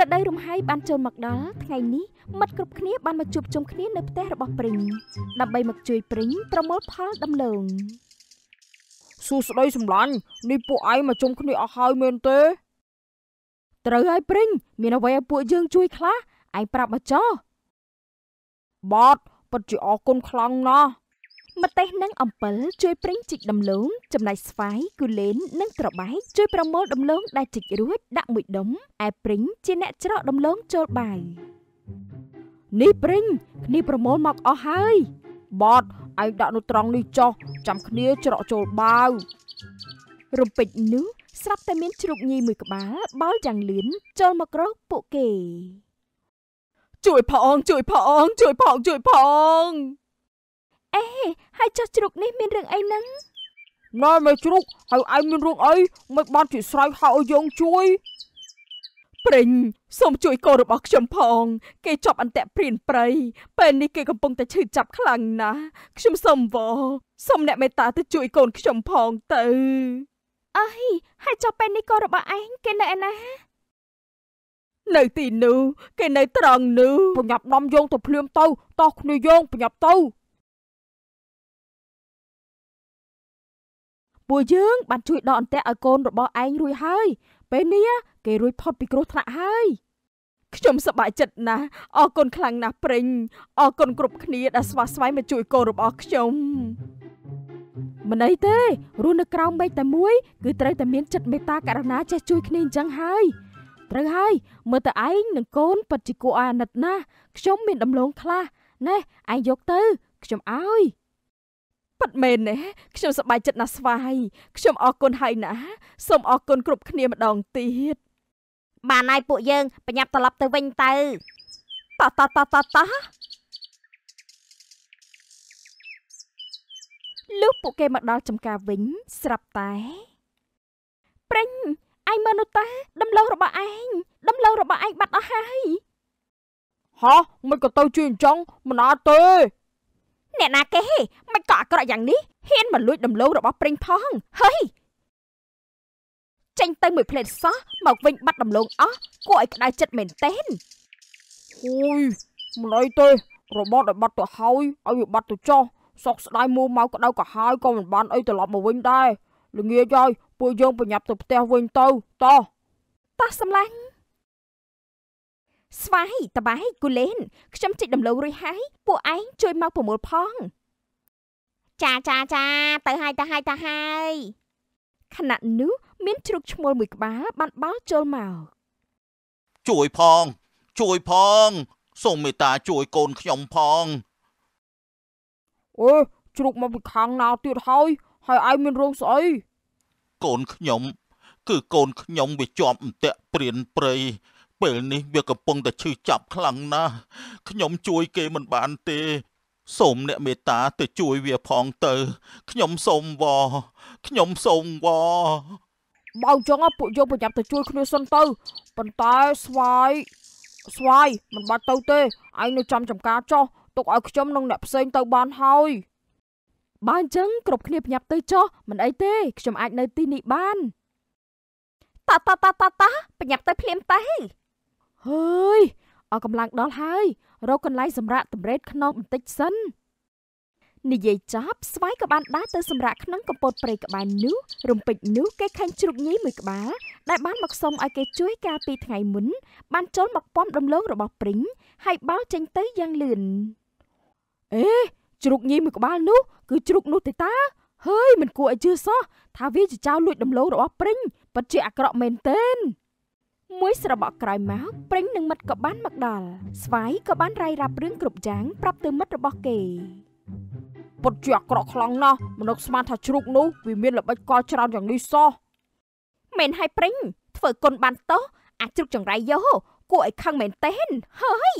រដូវរំហាយបានចូលមកដល់ថ្ងៃនេះមិត្តគ្រប់គ្នា បានមកជួបជុំគ្នា នៅផ្ទះរបស់ព្រិញដើម្បីមកជួយព្រិញប្រមូលផលដំឡូងសួស្តីសម្លាញ់នេះពួកឯងមកជុំគ្នាអស់ហើយមែនទេ ត្រូវហើយព្រិញមានអ្វីឲ្យពួកយើងជួយខ្លះឯងប្រាប់មកចោះបាទពិតជាអរគុណខ្លាំងណាស់ម្ទេសនិងអំពិលជួយប្រេងជីកដំឡូងចំណែកស្វាយគូលែននិងត្របែកជួយប្រមូល ដំឡូងដែលជីករួចដាក់មួយដុំឯប្រេងជាអ្នកច្រកដំឡូងចូលបាយនេះប្រេងគ្នាប្រមូលមកអស់ហើយបតឯងដាក់នៅត្រង់នេះចុះចាំគ្នាច្រកចូលបាវរំពេចនោះស្រាប់តែមានជ្រូកញីមួយក្បាលបោលយ៉ាងលឿនចូលមករកពួកគេ ជួយផងជួយផងជួយផងជួយផងអេហើយចោះជ្រូកនេះ មានរឿងអីហ្នឹងណែមើលជ្រូកហើយឯងមានរឿងអីមិនបានជាស្រ័យហៅឲ្យយើងជួយព្រិញសូមជួយកូនរបស់ខ្ញុំផងគេជាប់អន្ទាក់ព្រានប្រៃពេលនេះគេកំពុងតែឈឺចាប់ខ្លាំងណាស់ខ្ញុំសូមវសូមអ្នកមេត្តាទៅជួយកូនខ្ញុំផងទៅអីហើយចុះពេលនេះកូនរបស់ឯងគេនៅឯណានៅទីនោះគេនៅត្រង់នោះប្រញាប់ដំយងទៅភ្លាមទៅតោះគ្នាយងប្រញាប់ទៅពួកយើងបានជួយដកអន្ទាក់ឲ្យកូនរបស់ឯងរួចហើយពេលនេះគេរួចផុតពីគ្រោះថ្នាក់ហើយខ្ញុំសប្បាយចិត្តណាស់អរគុណខ្លាំងណាស់ព្រិញអរគុណគ្រប់គ្នាដែលស្វាស្វែងមកជួយកូនរបស់ខ្ញុំមិនអីទេរស់នៅក្រោមមេឃតែមួយ គឺត្រូវតែមានចិត្តមេត្តាករុណាចេះជួយគ្នាអញ្ចឹងហើយត្រូវហើយ មើលទៅឯងនឹងកូនពិតជាគួរឲ្យអាណិតណាស់ខ្ញុំមានដំឡូងខ្លះណែឯងយកទៅ ខ្ញុំឲ្យពិតមែនទេខ្ញុំសប្បាយចិត្តណាស់ស្វាយខ្ញុំអរគុណហើយណាសូមអរគុណគ្រប់គ្នាម្ដងទៀតបានហើយពួកយើងប្រញាប់ត្រឡប់ទៅវិញទៅតតតតតលុះពួកគេមកដល់ចំការវិញ ស្រាប់តែ ព្រិញឯងមើលនោះតាដំឡូងរបស់ឯងដំឡូងរបស់ឯងបាត់អស់ហើយហោះមិនក៏ទៅជាអញ្ចឹងមិនអត់ទេអ្នកណាគេហេមិនក៏អាក្រក់យ៉ាងនេះហ៊ានមកលួចដំឡូងរបស់ព្រិញផងហើយចេញទៅមួយផ្លែតសោះមកវិញបាត់ដំឡូងអស់គួរឲ្យក្តៅចិត្តមែនទែនអូយមិនអីទេរបបដែលបាត់ទៅហើយឲ្យវាបាត់ទៅចោះសោកស្ដាយមូមកក្តៅក៏ហើយក៏មិនបានអីត្រឡប់មកវិញដែរល្ងាចហើយពួកយើងប្រញាប់ទៅផ្ទះវិញទៅតោះតោះសម្លាញ់ស្វាយតបៃគូលេន ខ្ញុំជីកដំឡូងរួចហើយពួកឯងជួយមកប្រមូលផង ចាចាចាទៅហើយទៅហើយទៅហើយខណៈនោះមានជ្រូកឈ្មោលមួយក្បាលបានបោលចូលមកជួយផងជួយផង សូមមេត្តាជួយកូនខ្ញុំផងអូជ្រូកមកពីខាងណាទៀតហើយ ហើយឯងមានរឿងស្អីកូនខ្ញុំ គឺកូនខ្ញុំវាជាប់អន្ទាក់ព្រានព្រៃពេលនេះវាកំពុងតែឈឺចាប់ខ្លាំងណាស់ខ្ញុំជួយគេមិនបានទេ សូមអ្នកមេត្តាទៅជួយវាផងទៅខ្ញុំសូមវខ្ញុំសូមវបើចឹងពួកយើងប្រញាប់ទៅជួយគ្នាសិនទៅប៉ុន្តែស្វាយស្វាយមិនបាត់ទៅទេឯងនៅចាំចំការចោះទុកឲ្យខ្ញុំនិងអ្នកផ្សេងទៅ បានហើយបើអញ្ចឹងគ្រប់គ្នាប្រញាប់ទៅចុះមិនអីទេខ្ញុំអាចនៅទីនេះបានតាតាតាតាតាប្រញាប់ទៅភ្លាមតែហើយអស់កម្លាំងដល់ហើយរកកន្លែងសម្រាកតម្រេត ក្នុង បន្តិចសិននិយាយចប់ស្វាយក៏បានដើរទៅសម្រាកក្នុងកំពតព្រៃក្បែរនោះរំពេចនោះគេឃើញជ្រូកញីមួយក្បាលដែលបានមកសុំឲ្យគេជួយការពីថ្ងៃមុនបានចូលមកពំដំឡូងរបស់ព្រីងហើយបោចេញទៅយ៉ាងលឿនអេជ្រូកញីមួយក្បាលនោះគឺជ្រូកនោះទេតាហើយមិនគួរឲ្យជឿសោះថាវាជាចៅលួច ដំឡូងរបស់ព្រីងពិតជាអាក្រក់មែនទែនមួយស្របក់ក្រោយមកព្រិញនិងមិត្តក៏បានមកដល់ស្វាយក៏បានរាយរាប់រឿងគ្រប់យ៉ាង ប្រាប់ទៅមិត្តរបស់គេពុតជាអាក្រក់ខ្លាំងណាស់មនុស្សស្មានថាជ្រូកនោះវាមានល្បិចកលច្រើនយ៉ាងនេះសោះមែនហើយព្រិញធ្វើគុណបានតោះអាជ្រូកចង្រៃយោគួរឲ្យខឹងមែនទេហើយ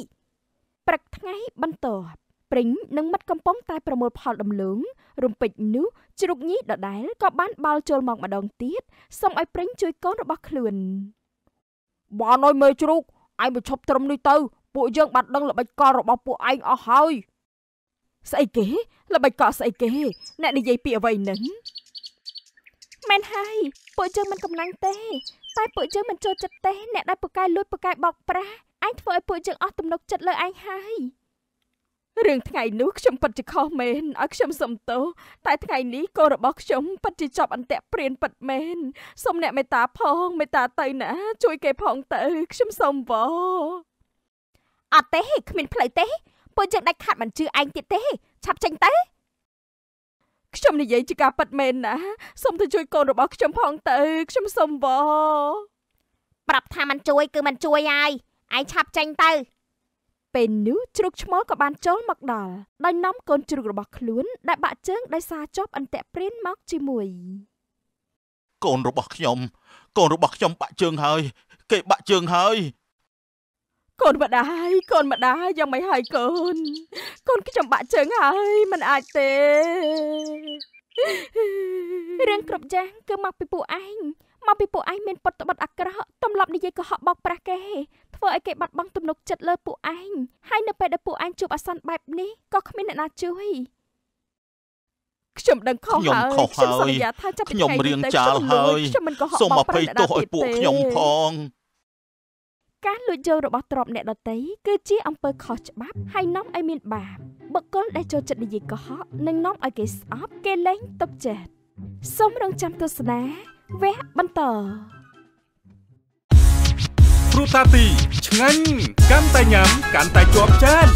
ព្រឹកថ្ងៃបន្ទាប់ព្រិញនិងមិត្តកំពុងតែប្រមូលផលដំឡូងរំពេចនោះជ្រូកញីដដែលក៏បានបាល់ចូលមកម្ដងទៀតសូមឲ្យព្រិញជួយកូនរបស់ខ្លួនបើណយមើលជ្រូកឯងមកឈប់ត្រឹមនេះទៅ ពួកយើងបានដឹងល្បិចកលរបស់ពួកឯងអស់ហើយស្អីគេល្បិចកលស្អីគេ អ្នកនិយាយពីអ្វីនឹងមែនហើយពួកយើងមិនកំឡាំងទេតែពួកយើងមិនចូលចិត្តទេអ្នកដែលពូកែលួចពូកែបោកប្រាស់ឯងធ្វើឲ្យពួកយើងអស់ទំនុកចិត្តលើឯងហើយរឿងថ្ងៃនោះខ្ញុំពិតជាខុសមែនឲ្យខ្ញុំសុំទោសតែថ្ងៃនេះកូនរបស់ខ្ញុំពិតជាជាប់អន្ទាក់ព្រានពិតមែនសូមអ្នកមេត្តាផង មេត្តាទៅណា ជួយគេផងទៅខ្ញុំសុំវោអត់ទេគ្មានផ្លូវទេពួកយើងដាច់ខាត់មិនជឿឯងទៀតទេ ឆាប់ចេញទៅខ្ញុំនិយាយជាការពិតមែនណាសូមទៅជួយកូនរបស់ខ្ញុំផងទៅខ្ញុំសុំវោប្រាប់ថាមិនជួយគឺមិនជួយហើយឯងឆាប់ចេញទៅពេលនោះជ្រូកឆ្មោក៏បានចូលមកដល់ដោយនាំកូនជ្រូករបស់ខ្លួនដែលបាក់ជើងដោយសារជាប់អន្ទាក់ព្រានមកជាមួយកូនរបស់ខ្ញុំកូនរបស់ខ្ញុំបាក់ជើងហើយគេបាក់ជើងហើយកូនម្ដាយកូនម្ដាយយ៉ាងម៉េចហើយកូនកូនខ្ញុំបាក់ជើងហើយមិនអាចទេរឿងគ្រប់យ៉ាងគឺមកពីពួកឯងមកពីពួកឯងមានពុតត្បិតអាក្រក់ទំលាប់និយាយកុហកបោកប្រាស់គេធ្វើឲ្យគេបាត់បង់ទំនុកចិត្តលើ ពួកឯងហើយនៅពេលដែលពួកឯងជួបអាសន្នបែបនេះក៏គ្មានអ្នកណាជួយខ្ញុំដឹងខុសហើយខ្ញុំសន្យាថាចាប់ពីថ្ងៃនេះខ្ញុំរៀងចាលហើយសូមអភ័យទោសឲ្យពួកខ្ញុំផង ការលួចយករបស់ទ្រព្យអ្នកដតីគឺជាអំពើខុសច្បាប់ហើយនាំឲ្យមានបាបបុគ្គលដែលចូលចិត្តនិយាយកុហកនឹងនាំឲ្យគេស្អប់គេលែងទុកចិត្តសូមរងចាំទស្សនាវគ្គបន្តស្រូតាទីឆ្ងាញ់កាន់តែញ៉ាំកាន់តែជាប់ចាន